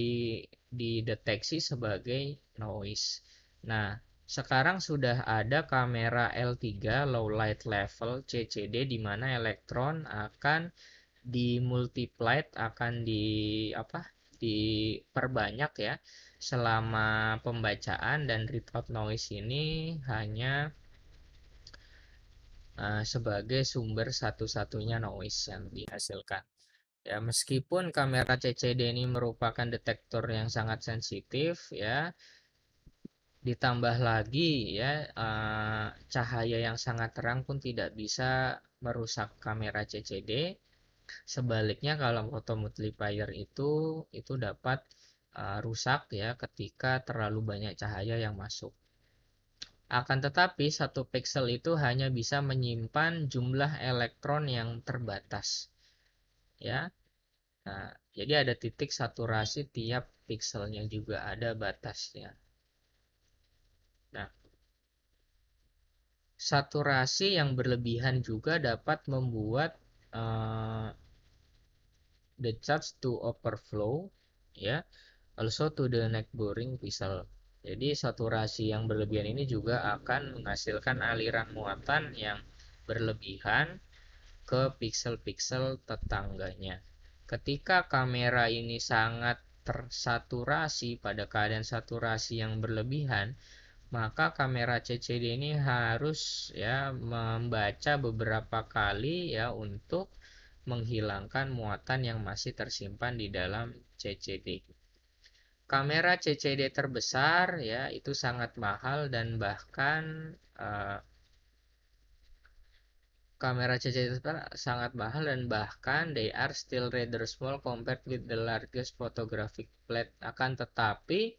dideteksi sebagai noise. Nah, sekarang sudah ada kamera L3 low light level CCD di mana elektron akan dimultiplied akan di apa? diperbanyak ya selama pembacaan dan readout noise ini hanya uh, sebagai sumber satu-satunya noise yang dihasilkan. Ya, meskipun kamera CCD ini merupakan detektor yang sangat sensitif ya, ditambah lagi ya eh, cahaya yang sangat terang pun tidak bisa merusak kamera CCD. Sebaliknya kalau foto multiplier itu itu dapat eh, rusak ya ketika terlalu banyak cahaya yang masuk. Akan tetapi satu pixel itu hanya bisa menyimpan jumlah elektron yang terbatas ya nah, jadi ada titik saturasi tiap pikselnya juga ada batasnya nah saturasi yang berlebihan juga dapat membuat uh, the charge to overflow ya yeah, also to the neck boring pixel. jadi saturasi yang berlebihan ini juga akan menghasilkan aliran muatan yang berlebihan ke pixel-pixel tetangganya. Ketika kamera ini sangat tersaturasi pada keadaan saturasi yang berlebihan, maka kamera CCD ini harus ya membaca beberapa kali ya untuk menghilangkan muatan yang masih tersimpan di dalam CCD. Kamera CCD terbesar ya itu sangat mahal dan bahkan uh, kamera CCTV kan sangat mahal dan bahkan they are still rather small compared with the largest photographic plate. Akan tetapi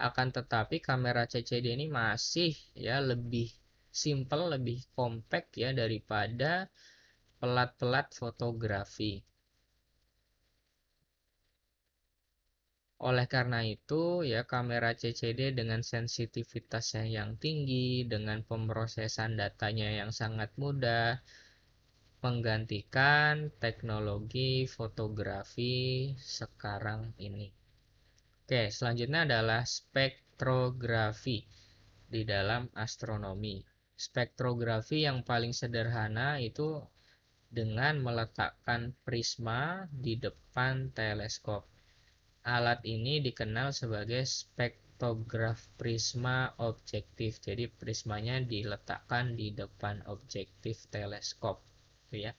akan tetapi kamera CCD ini masih ya lebih simple, lebih compact ya daripada pelat-pelat fotografi. Oleh karena itu, ya kamera CCD dengan sensitivitasnya yang tinggi, dengan pemrosesan datanya yang sangat mudah, menggantikan teknologi fotografi sekarang ini. Oke, selanjutnya adalah spektrografi di dalam astronomi. Spektrografi yang paling sederhana itu dengan meletakkan prisma di depan teleskop alat ini dikenal sebagai spektrograf prisma objektif. Jadi prismanya diletakkan di depan objektif teleskop, gitu ya.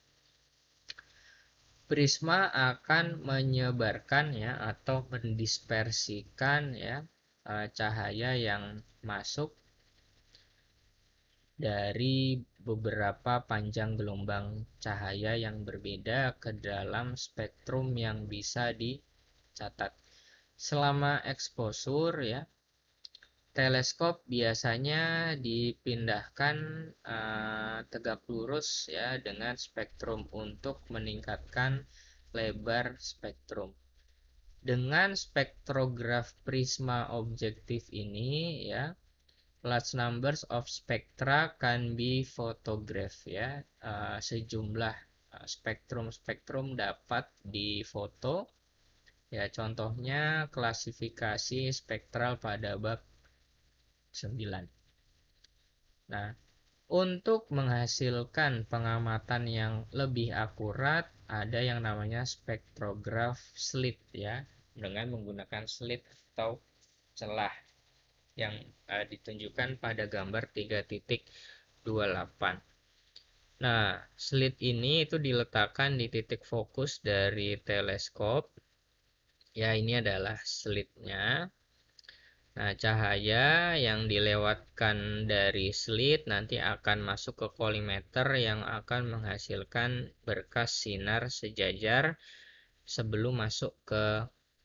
Prisma akan menyebarkan ya atau mendispersikan ya eh, cahaya yang masuk dari beberapa panjang gelombang cahaya yang berbeda ke dalam spektrum yang bisa di catat selama eksposur ya teleskop biasanya dipindahkan uh, tegak lurus ya dengan spektrum untuk meningkatkan lebar spektrum dengan spektrograf prisma objektif ini ya large numbers of spectra can be photographed ya uh, sejumlah eh, spektrum-spektrum dapat difoto Ya, contohnya klasifikasi spektral pada bab 9. Nah, untuk menghasilkan pengamatan yang lebih akurat, ada yang namanya spektrograf slit ya, dengan menggunakan slit atau celah yang uh, ditunjukkan pada gambar 3.28. Nah, slit ini itu diletakkan di titik fokus dari teleskop ya ini adalah slitnya nah cahaya yang dilewatkan dari slit nanti akan masuk ke kolimeter yang akan menghasilkan berkas sinar sejajar sebelum masuk ke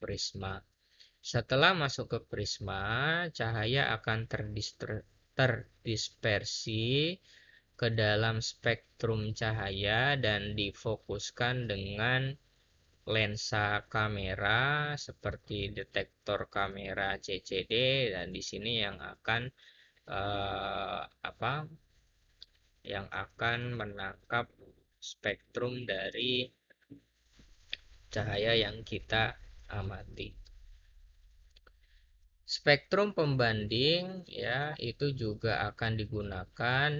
prisma setelah masuk ke prisma cahaya akan terdispersi ke dalam spektrum cahaya dan difokuskan dengan lensa kamera seperti detektor kamera CCD dan di sini yang akan eh, apa yang akan menangkap spektrum dari cahaya yang kita amati. Spektrum pembanding ya itu juga akan digunakan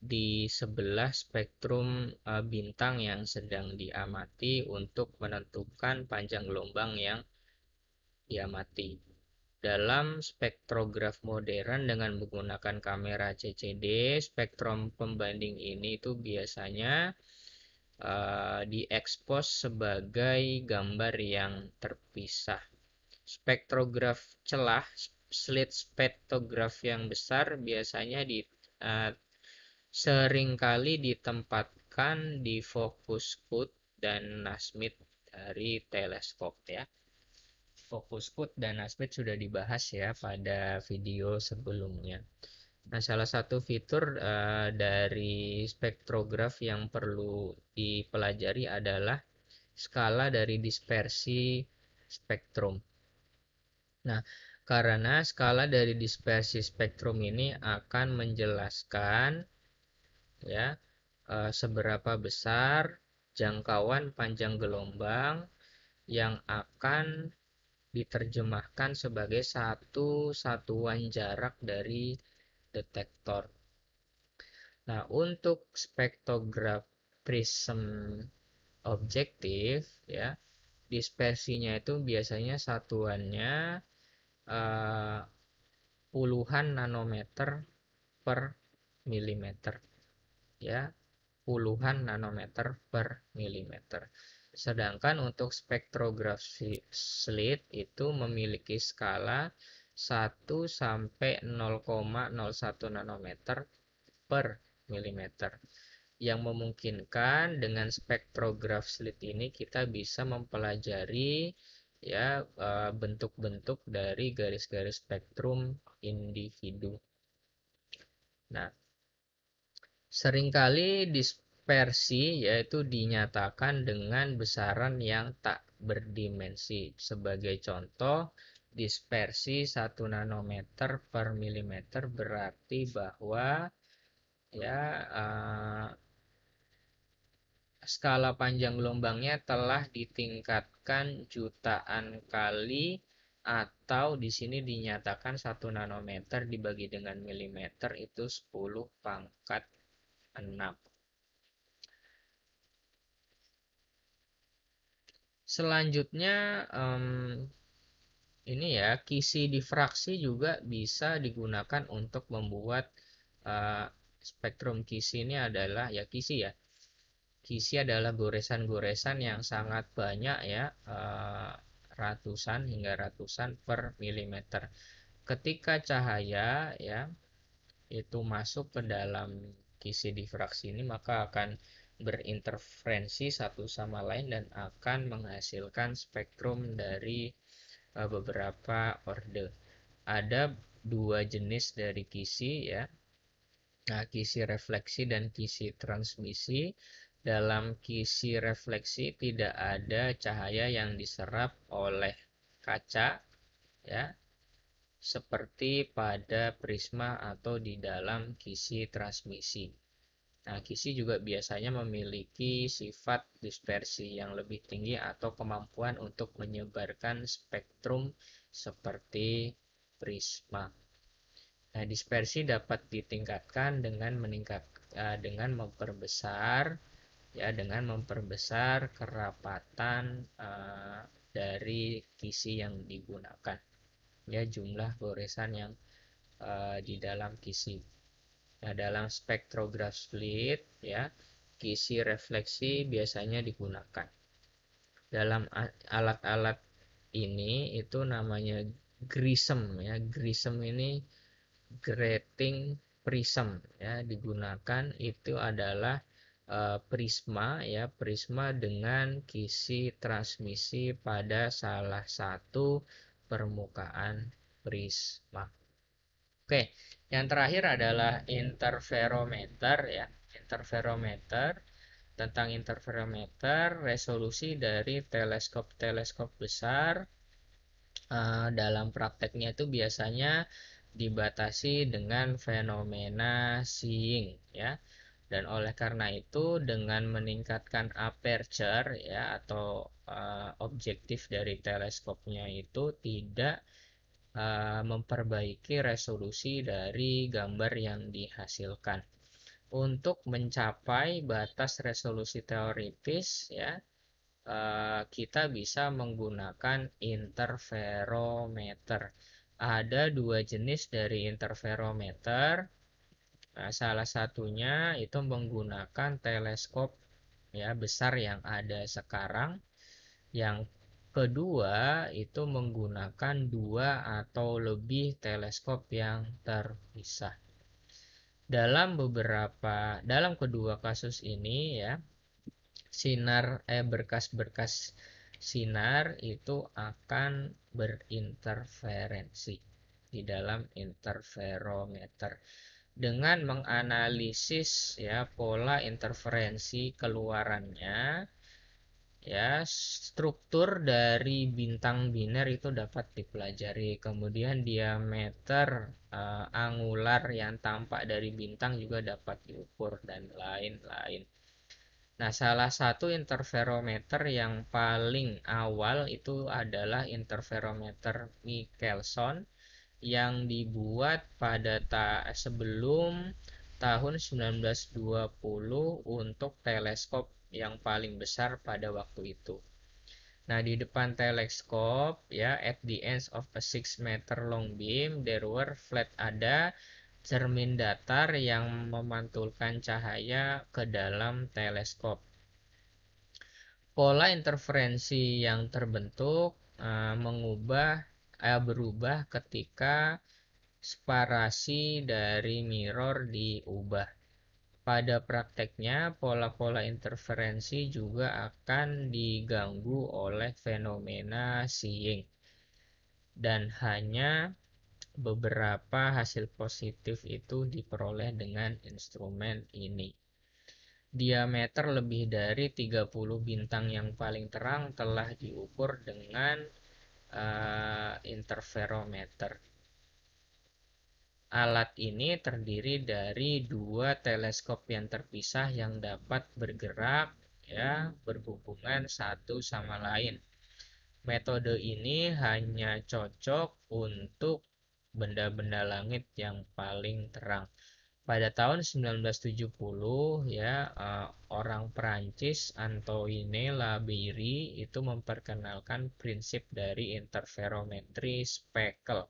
di sebelah spektrum uh, bintang yang sedang diamati untuk menentukan panjang gelombang yang diamati. Dalam spektrograf modern dengan menggunakan kamera CCD, spektrum pembanding ini itu biasanya uh, diekspos sebagai gambar yang terpisah. Spektrograf celah, slit spektrograf yang besar biasanya di uh, seringkali ditempatkan di fokus put dan nasmid dari teleskop ya. Fokus put dan nasmid sudah dibahas ya pada video sebelumnya. Nah, salah satu fitur uh, dari spektrograf yang perlu dipelajari adalah skala dari dispersi spektrum. Nah, karena skala dari dispersi spektrum ini akan menjelaskan ya e, seberapa besar jangkauan panjang gelombang yang akan diterjemahkan sebagai satu satuan jarak dari detektor. Nah, untuk spektrograf prism objektif ya, dispersinya itu biasanya satuannya uh, puluhan nanometer per milimeter ya puluhan nanometer per milimeter. Sedangkan untuk spektrografi slit itu memiliki skala 1 sampai 0,01 nanometer per milimeter yang memungkinkan dengan spektrograf slit ini kita bisa mempelajari ya eh, bentuk-bentuk dari garis-garis spektrum individu. Nah, Seringkali dispersi yaitu dinyatakan dengan besaran yang tak berdimensi. Sebagai contoh, dispersi 1 nanometer per milimeter berarti bahwa ya uh, skala panjang gelombangnya telah ditingkatkan jutaan kali atau di sini dinyatakan 1 nanometer dibagi dengan milimeter itu 10 pangkat 6. Selanjutnya um, ini ya, kisi difraksi juga bisa digunakan untuk membuat uh, spektrum kisi ini adalah ya kisi ya. Kisi adalah goresan-goresan yang sangat banyak ya, uh, ratusan hingga ratusan per milimeter. Ketika cahaya ya itu masuk ke dalam kisi difraksi ini maka akan berinterferensi satu sama lain dan akan menghasilkan spektrum dari eh, beberapa orde. Ada dua jenis dari kisi ya. Nah, kisi refleksi dan kisi transmisi. Dalam kisi refleksi tidak ada cahaya yang diserap oleh kaca ya seperti pada prisma atau di dalam kisi transmisi. Nah, kisi juga biasanya memiliki sifat dispersi yang lebih tinggi atau kemampuan untuk menyebarkan spektrum seperti prisma. Nah, dispersi dapat ditingkatkan dengan meningkat eh, dengan memperbesar ya dengan memperbesar kerapatan uh, dari kisi yang digunakan ya jumlah goresan yang uh, di dalam kisi. Nah, dalam spektrograf slit ya, kisi refleksi biasanya digunakan. Dalam alat-alat ini itu namanya grism ya. Grism ini grating prism ya digunakan itu adalah uh, prisma ya prisma dengan kisi transmisi pada salah satu permukaan prisma. Oke, yang terakhir adalah interferometer ya. Interferometer tentang interferometer, resolusi dari teleskop-teleskop besar uh, dalam prakteknya itu biasanya dibatasi dengan fenomena seeing ya dan oleh karena itu dengan meningkatkan aperture ya atau uh, objektif dari teleskopnya itu tidak uh, memperbaiki resolusi dari gambar yang dihasilkan untuk mencapai batas resolusi teoritis ya uh, kita bisa menggunakan interferometer ada dua jenis dari interferometer Nah, salah satunya itu menggunakan teleskop ya besar yang ada sekarang. Yang kedua itu menggunakan dua atau lebih teleskop yang terpisah. Dalam beberapa dalam kedua kasus ini ya sinar eh berkas-berkas sinar itu akan berinterferensi di dalam interferometer dengan menganalisis ya pola interferensi keluarannya ya struktur dari bintang biner itu dapat dipelajari kemudian diameter uh, angular yang tampak dari bintang juga dapat diukur dan lain-lain nah salah satu interferometer yang paling awal itu adalah interferometer Michelson yang dibuat pada ta sebelum tahun 1920 untuk teleskop yang paling besar pada waktu itu. Nah, di depan teleskop ya at the ends of a 6 meter long beam there were flat ada cermin datar yang memantulkan cahaya ke dalam teleskop. Pola interferensi yang terbentuk uh, mengubah Eh, berubah ketika separasi dari mirror diubah. Pada prakteknya, pola-pola interferensi juga akan diganggu oleh fenomena seeing. Dan hanya beberapa hasil positif itu diperoleh dengan instrumen ini. Diameter lebih dari 30 bintang yang paling terang telah diukur dengan uh, interferometer. Alat ini terdiri dari dua teleskop yang terpisah yang dapat bergerak ya berhubungan satu sama lain. Metode ini hanya cocok untuk benda-benda langit yang paling terang pada tahun 1970 ya eh, orang Perancis Antoine Labeyrie itu memperkenalkan prinsip dari interferometri speckle.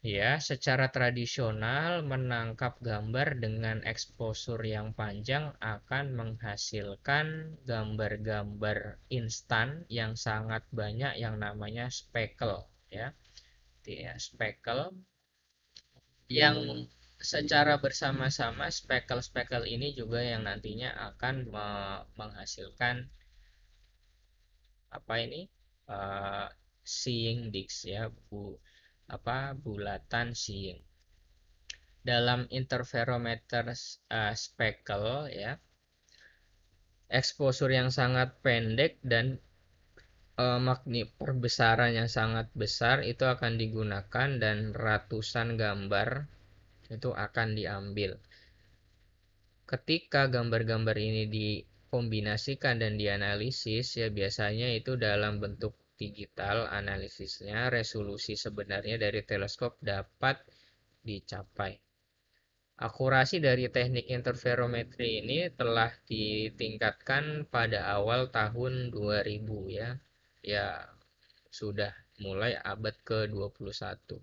Ya, secara tradisional menangkap gambar dengan eksposur yang panjang akan menghasilkan gambar-gambar instan yang sangat banyak yang namanya speckle. ya. Ya, yang hmm. secara bersama-sama spekel-spekel ini juga yang nantinya akan me menghasilkan apa ini uh, seeing disk ya bu apa bulatan seeing dalam interferometer uh, spekel ya eksposur yang sangat pendek dan Eh, Magnet perbesaran yang sangat besar itu akan digunakan dan ratusan gambar itu akan diambil. Ketika gambar-gambar ini dikombinasikan dan dianalisis ya biasanya itu dalam bentuk digital analisisnya resolusi sebenarnya dari teleskop dapat dicapai. Akurasi dari teknik interferometri ini telah ditingkatkan pada awal tahun 2000 ya ya sudah mulai abad ke-21.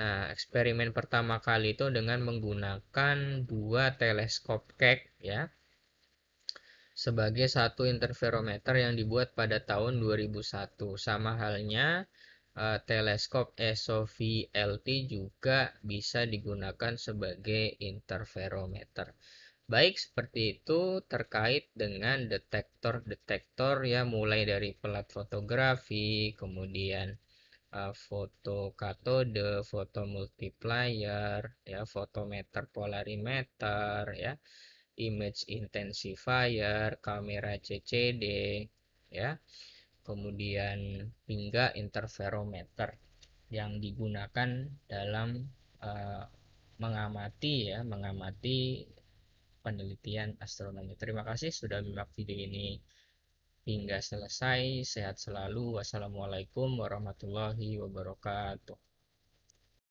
Nah, eksperimen pertama kali itu dengan menggunakan dua teleskop kek ya sebagai satu interferometer yang dibuat pada tahun 2001. Sama halnya eh, teleskop SOV LT juga bisa digunakan sebagai interferometer. Baik, seperti itu terkait dengan detektor-detektor ya mulai dari pelat fotografi, kemudian uh, foto katode, foto multiplier, ya fotometer polarimeter, ya image intensifier, kamera CCD, ya kemudian hingga interferometer yang digunakan dalam uh, mengamati ya mengamati penelitian astronomi. Terima kasih sudah menyimak video ini. Hingga selesai, sehat selalu. Wassalamualaikum warahmatullahi wabarakatuh.